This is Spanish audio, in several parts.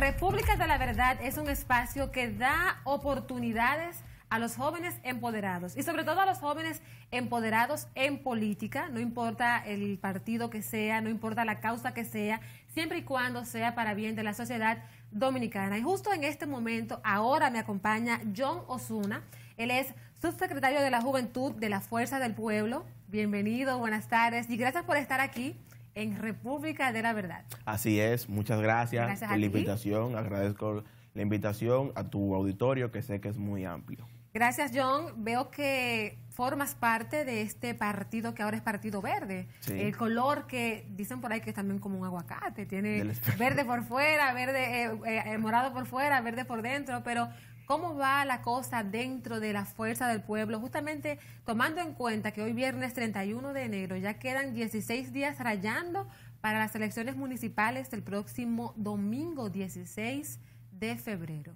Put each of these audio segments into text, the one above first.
República de la Verdad es un espacio que da oportunidades a los jóvenes empoderados y sobre todo a los jóvenes empoderados en política, no importa el partido que sea, no importa la causa que sea, siempre y cuando sea para bien de la sociedad dominicana. Y justo en este momento, ahora me acompaña John Osuna, él es subsecretario de la Juventud de la Fuerza del Pueblo. Bienvenido, buenas tardes y gracias por estar aquí en República de la Verdad. Así es, muchas gracias, por la invitación, agradezco la invitación a tu auditorio que sé que es muy amplio. Gracias, John. Veo que formas parte de este partido que ahora es Partido Verde. El color que dicen por ahí que es también como un aguacate. Tiene verde por fuera, verde eh, eh, eh, morado por fuera, verde por dentro. Pero cómo va la cosa dentro de la fuerza del pueblo, justamente tomando en cuenta que hoy viernes 31 de enero ya quedan 16 días rayando para las elecciones municipales del próximo domingo 16 de febrero.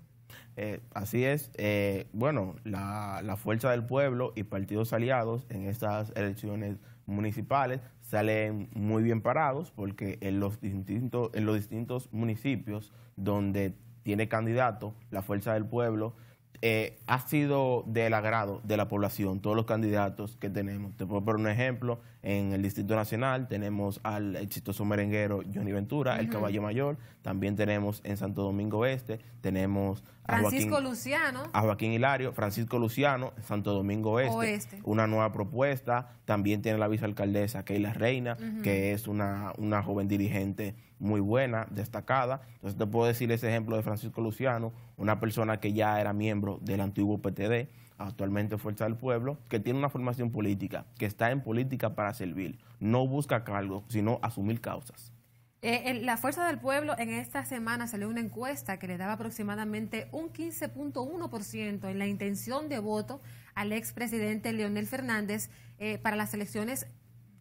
Eh, así es. Eh, bueno, la, la, fuerza del pueblo y partidos aliados en estas elecciones municipales salen muy bien parados porque en los distintos, en los distintos municipios donde tiene candidato, la fuerza del pueblo, eh, ha sido del agrado de la población, todos los candidatos que tenemos. Te puedo poner un ejemplo, en el Distrito Nacional tenemos al exitoso merenguero Johnny Ventura, el caballo mayor. También tenemos en Santo Domingo Este, tenemos a Joaquín, Luciano. Joaquín Hilario, Francisco Luciano, Santo Domingo Este. Oeste. Una nueva propuesta. También tiene la vicealcaldesa Keila Reina, que es una, una joven dirigente muy buena, destacada. Entonces te puedo decir ese ejemplo de Francisco Luciano, una persona que ya era miembro del antiguo PTD actualmente Fuerza del Pueblo, que tiene una formación política, que está en política para servir, no busca cargo sino asumir causas. Eh, la Fuerza del Pueblo en esta semana salió una encuesta que le daba aproximadamente un 15.1% en la intención de voto al expresidente Leonel Fernández eh, para las elecciones.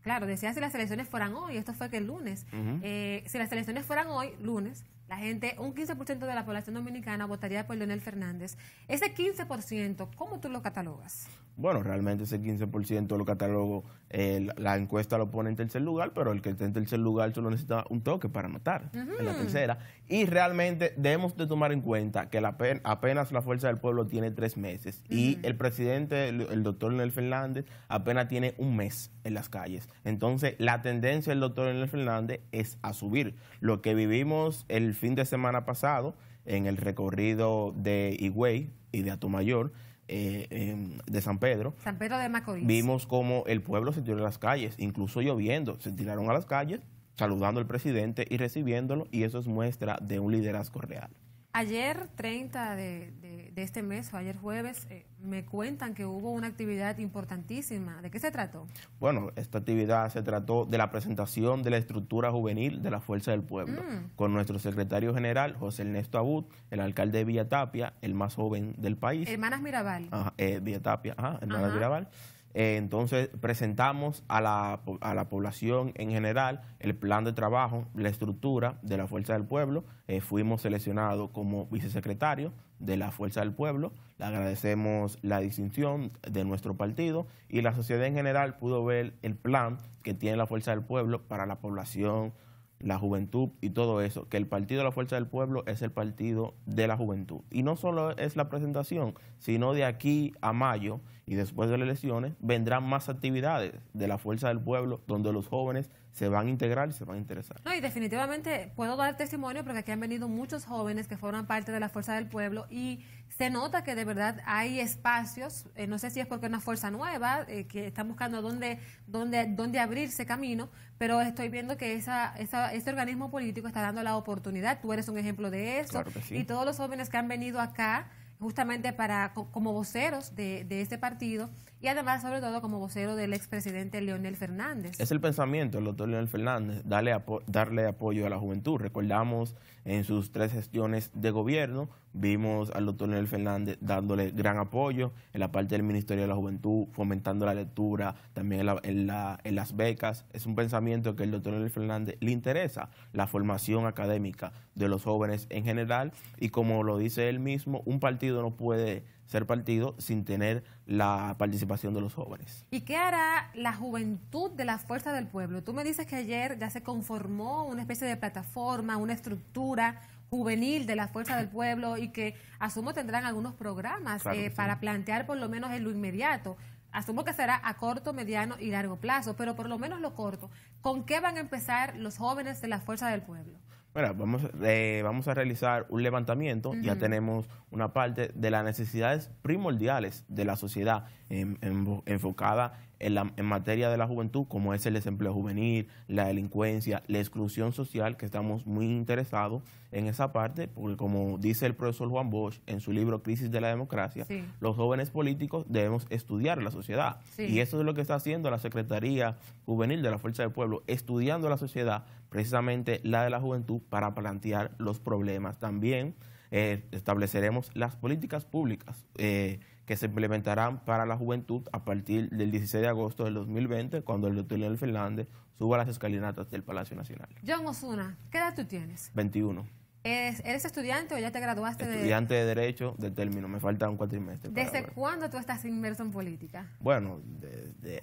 Claro, decía si las elecciones fueran hoy, esto fue que el lunes. Eh, si las elecciones fueran hoy, lunes, la gente, un 15% de la población dominicana votaría por Leonel Fernández. Ese 15%, ¿cómo tú lo catalogas? Bueno, realmente ese 15% lo catalogo, eh, la encuesta lo pone en tercer lugar, pero el que está en tercer lugar solo necesita un toque para matar en la tercera. Y realmente debemos de tomar en cuenta que apenas la Fuerza del Pueblo tiene tres meses y el presidente, el, doctor Leonel Fernández, apenas tiene un mes en las calles. Entonces, la tendencia del doctor Nel Fernández es a subir. Lo que vivimos el fin de semana pasado en el recorrido de Higüey y de Atomayor, eh, de San Pedro. San Pedro de Macorís. Vimos como el pueblo se tiró a las calles, incluso lloviendo, se tiraron a las calles saludando al presidente y recibiéndolo, y eso es muestra de un liderazgo real. Ayer, 30 de de este mes, o ayer jueves, eh, me cuentan que hubo una actividad importantísima. ¿De qué se trató? Bueno, esta actividad se trató de la presentación de la estructura juvenil de la Fuerza del Pueblo, mm. con nuestro secretario general, José Ernesto Abud, el alcalde de Villatapia, el más joven del país. Hermanas Mirabal. Eh, Villatapia, Hermanas Mirabal. Eh, entonces presentamos a la, población en general el plan de trabajo, la estructura de la Fuerza del Pueblo. fuimos seleccionados como vicesecretarios de la Fuerza del Pueblo. Le agradecemos la distinción de nuestro partido y la sociedad en general pudo ver el plan que tiene la Fuerza del Pueblo para la población, la juventud y todo eso, que el partido de la Fuerza del Pueblo es el partido de la juventud. Y no solo es la presentación, sino de aquí a mayo y después de las elecciones vendrán más actividades de la Fuerza del Pueblo donde los jóvenes se van a integrar y se van a interesar. No, y definitivamente puedo dar testimonio porque aquí han venido muchos jóvenes que forman parte de la Fuerza del Pueblo y se nota que de verdad hay espacios, eh, no sé si es porque es una fuerza nueva, eh, que está buscando dónde, dónde, dónde abrirse camino, pero estoy viendo que esa, esa, ese organismo político está dando la oportunidad, tú eres un ejemplo de eso, y todos los jóvenes que han venido acá justamente para como voceros de, este partido y además sobre todo como vocero del expresidente Leonel Fernández. Es el pensamiento del doctor Leonel Fernández, darle, darle apoyo a la juventud. Recordamos en sus tres gestiones de gobierno, vimos al doctor Leonel Fernández dándole gran apoyo en la parte del Ministerio de la Juventud, fomentando la lectura, también en, las becas. Es un pensamiento que el doctor Leonel Fernández le interesa, la formación académica de los jóvenes en general y como lo dice él mismo, un partido no puede ser partido sin tener la participación de los jóvenes. ¿Y qué hará la juventud de la fuerza del pueblo? Tú me dices que ayer ya se conformó una especie de plataforma, una estructura juvenil de la fuerza del pueblo y que asumo tendrán algunos programas eh, para plantear por lo menos en lo inmediato. Asumo que será a corto, mediano y largo plazo, pero por lo menos lo corto. ¿Con qué van a empezar los jóvenes de la fuerza del pueblo? Bueno, vamos, eh, vamos a realizar un levantamiento, ya tenemos una parte de las necesidades primordiales de la sociedad en, en, enfocada en, materia de la juventud, como es el desempleo juvenil, la delincuencia, la exclusión social, que estamos muy interesados en esa parte, porque como dice el profesor Juan Bosch en su libro Crisis de la Democracia, los jóvenes políticos debemos estudiar la sociedad. Y eso es lo que está haciendo la Secretaría Juvenil de la Fuerza del Pueblo, estudiando la sociedad, precisamente la de la juventud, para plantear los problemas. También eh, estableceremos las políticas públicas. Eh, que se implementarán para la juventud a partir del 16 de agosto del 2020, cuando el doctor Leonel Fernández suba las escalinatas del Palacio Nacional. John Osuna, ¿qué edad tú tienes? 21. ¿Eres, estudiante o ya te graduaste estudiante de...? Derecho de término, me falta un cuatrimestre. ¿Desde cuándo tú estás inmerso en política? Bueno,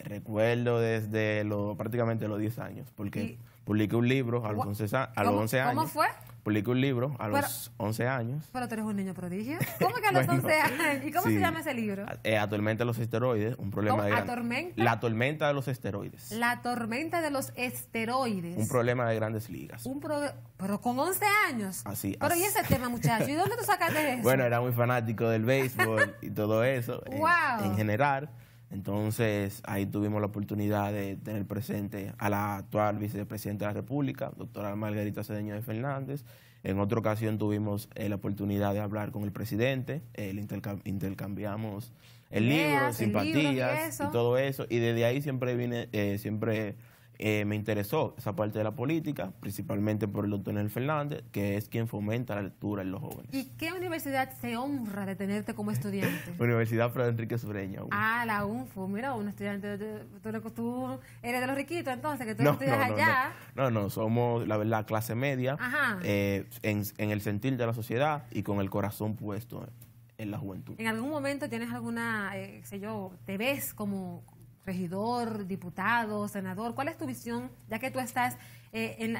recuerdo desde lo, prácticamente los 10 años, porque publiqué un libro a los, a los 11 años. ¿Cómo fue? Publicó un libro a los 11 años. Pero tú eres un niño prodigio. ¿Cómo que a los 11 años? ¿Y cómo se llama ese libro? Eh, atormenta los esteroides, un problema de grandes. ¿Atormenta? La tormenta de los esteroides. La tormenta de los esteroides. Un problema de grandes ligas. Un Pero con 11 años. Así. Pero ¿y ese tema, muchacho? ¿Y dónde tú sacaste eso? bueno, era muy fanático del béisbol y todo eso. wow. en general. Entonces, ahí tuvimos la oportunidad de tener presente a la actual vicepresidenta de la República, doctora Margarita Cedeño de Fernández. En otra ocasión tuvimos eh, la oportunidad de hablar con el presidente, eh, intercambiamos el libro, simpatías y, todo eso. Y desde ahí siempre viene, eh, siempre eh, me interesó esa parte de la política, principalmente por el doctor Nel Fernández, que es quien fomenta la lectura en los jóvenes. ¿Y qué universidad se honra de tenerte como estudiante? universidad Fred Enrique Sureña. Ah, la UNFO. Mira, un estudiante, tú, eres de los riquitos entonces, que tú no, estudias allá. No, no, somos la clase media, eh, en, el sentir de la sociedad y con el corazón puesto en la juventud. ¿En algún momento tienes alguna, eh, qué sé yo, te ves como regidor, diputado, senador? ¿Cuál es tu visión, ya que tú estás eh,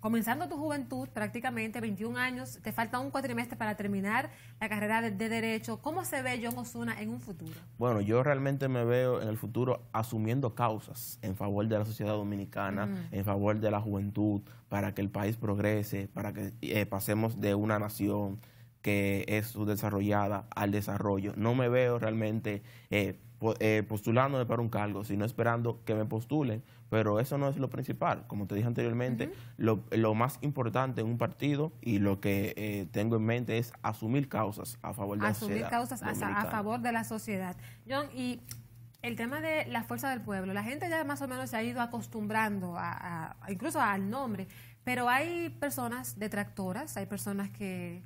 comenzando tu juventud, prácticamente 21 años, te falta un cuatrimestre para terminar la carrera de, Derecho? ¿Cómo se ve John Osuna en un futuro? Bueno, yo realmente me veo en el futuro asumiendo causas en favor de la sociedad dominicana, mm. en favor de la juventud, para que el país progrese, para que eh, pasemos de una nación que es desarrollada al desarrollo. No me veo realmente eh, eh, postulándome para un cargo, sino esperando que me postulen. Pero eso no es lo principal. Como te dije anteriormente, lo, más importante en un partido y lo que eh, tengo en mente es asumir causas a favor de la sociedad. Asumir causas a favor de la sociedad. John, y el tema de la fuerza del pueblo, la gente ya más o menos se ha ido acostumbrando a incluso al nombre, pero hay personas detractoras, hay personas que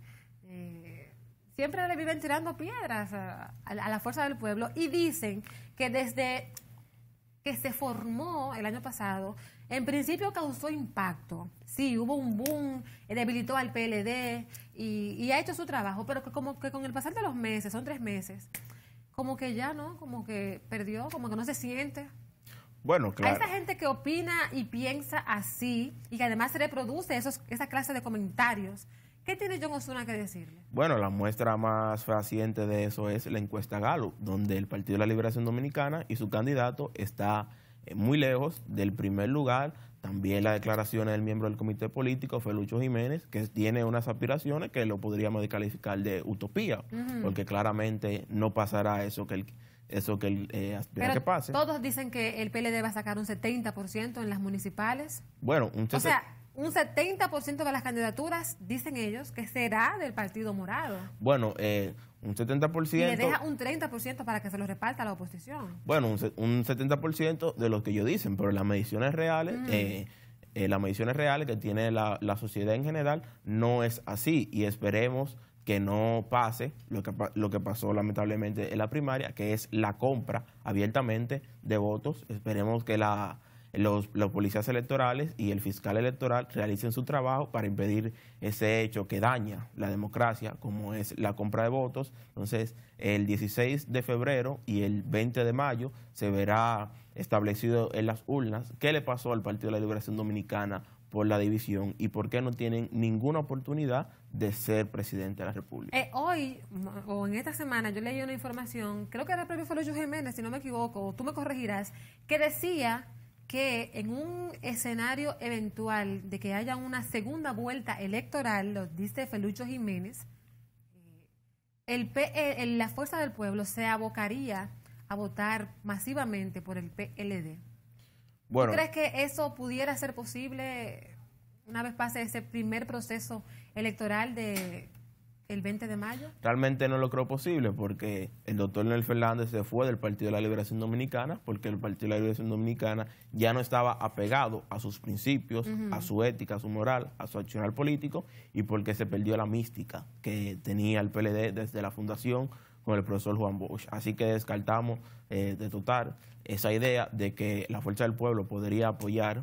eh, siempre le viven tirando piedras a, la fuerza del pueblo y dicen que desde que se formó el año pasado, en principio causó impacto. Sí, hubo un boom, eh, debilitó al PLD y, ha hecho su trabajo, pero que como que con el pasar de los meses, son tres meses, como que ya no, como que perdió, como que no se siente. Bueno, claro. esa gente que opina y piensa así y que además se reproduce esos, esa clase de comentarios, ¿Qué tiene John Osuna que decirle? Bueno, la muestra más fehaciente de eso es la encuesta Galo, donde el Partido de la Liberación Dominicana y su candidato está eh, muy lejos del primer lugar. También la declaración del miembro del comité político, Felucho Jiménez, que tiene unas aspiraciones que lo podríamos calificar de utopía, porque claramente no pasará eso que él, eso que eh, aspira que pase. Todos dicen que el PLD va a sacar un 70% en las municipales. Bueno, un 70% un 70% de las candidaturas, dicen ellos, que será del Partido Morado. Bueno, eh, un 70%... Y le deja un 30% para que se lo reparta a la oposición. Bueno, un, un 70% de lo que ellos dicen, pero las mediciones reales... Mm. Eh, eh, las mediciones reales que tiene la, la sociedad en general no es así y esperemos que no pase lo que, lo que pasó lamentablemente en la primaria, que es la compra abiertamente de votos. Esperemos que la, los, policías electorales y el fiscal electoral realicen su trabajo para impedir ese hecho que daña la democracia, como es la compra de votos. Entonces, el 16 de febrero y el 20 de mayo se verá establecido en las urnas qué le pasó al Partido de la Liberación Dominicana por la división y por qué no tienen ninguna oportunidad de ser presidente de la República. Eh, hoy o en esta semana yo leí una información, creo que era el propio Felipe Jiménez, si no me equivoco, tú me corregirás, que decía que en un escenario eventual de que haya una segunda vuelta electoral, lo dice Felucho Jiménez, eh, eh, el, la fuerza del pueblo se abocaría a votar masivamente por el PLD. Bueno, ¿Tú crees que eso pudiera ser posible una vez pase ese primer proceso electoral de el 20 de mayo? Realmente no lo creo posible porque el doctor Nel Fernández se fue del Partido de la Liberación Dominicana porque el Partido de la Liberación Dominicana ya no estaba apegado a sus principios, a su ética, a su moral, a su accionar político y porque se perdió la mística que tenía el PLD desde la fundación con el profesor Juan Bosch. Así que descartamos eh, de total esa idea de que la Fuerza del Pueblo podría apoyar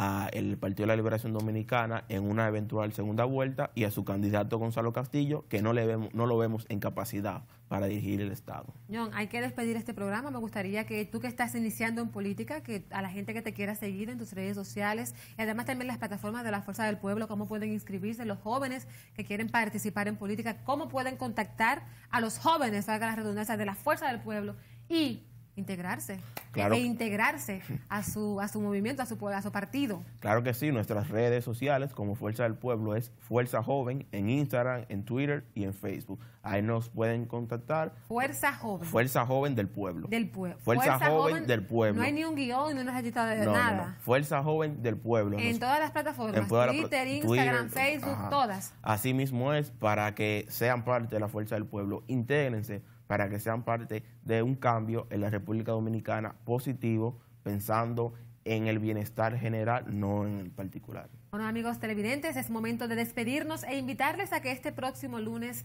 a el Partido de la Liberación Dominicana en una eventual segunda vuelta y a su candidato Gonzalo Castillo, que no, le vemos, no lo vemos en capacidad para dirigir el Estado. John, hay que despedir este programa. Me gustaría que tú que estás iniciando en política, que a la gente que te quiera seguir en tus redes sociales y además también las plataformas de la Fuerza del Pueblo, cómo pueden inscribirse los jóvenes que quieren participar en política, cómo pueden contactar a los jóvenes, salga la redundancia, de la Fuerza del Pueblo y integrarse e integrarse a su, a su movimiento, a su, a su partido. Claro que sí, nuestras redes sociales como Fuerza del Pueblo es Fuerza Joven en Instagram, en Twitter y en Facebook. Ahí nos pueden contactar. Fuerza Joven. Fuerza Joven del Pueblo. Del pueblo. Fuerza, joven, del Pueblo. No hay ni un guión, y no nos de desde nada. Fuerza Joven del Pueblo. En todas las plataformas, Twitter, Instagram, Facebook, todas. Así mismo es para que sean parte de la Fuerza del Pueblo. Intégrense para que sean parte de un cambio en la República Dominicana positivo, pensando en el bienestar general, no en el particular. Bueno, amigos televidentes, es momento de despedirnos e invitarles a que este próximo lunes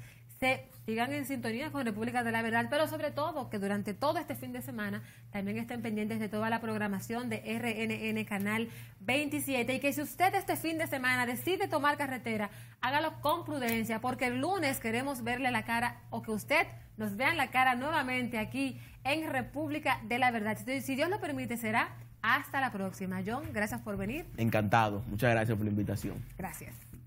sigan en sintonía con República de la Verdad, pero sobre todo que durante todo este fin de semana también estén pendientes de toda la programación de RNN Canal 27 y que si usted este fin de semana decide tomar carretera, hágalo con prudencia porque el lunes queremos verle la cara o que usted nos vea la cara nuevamente aquí en República de la Verdad. Si Dios lo permite, será hasta la próxima. John, gracias por venir. Encantado. Muchas gracias por la invitación. Gracias.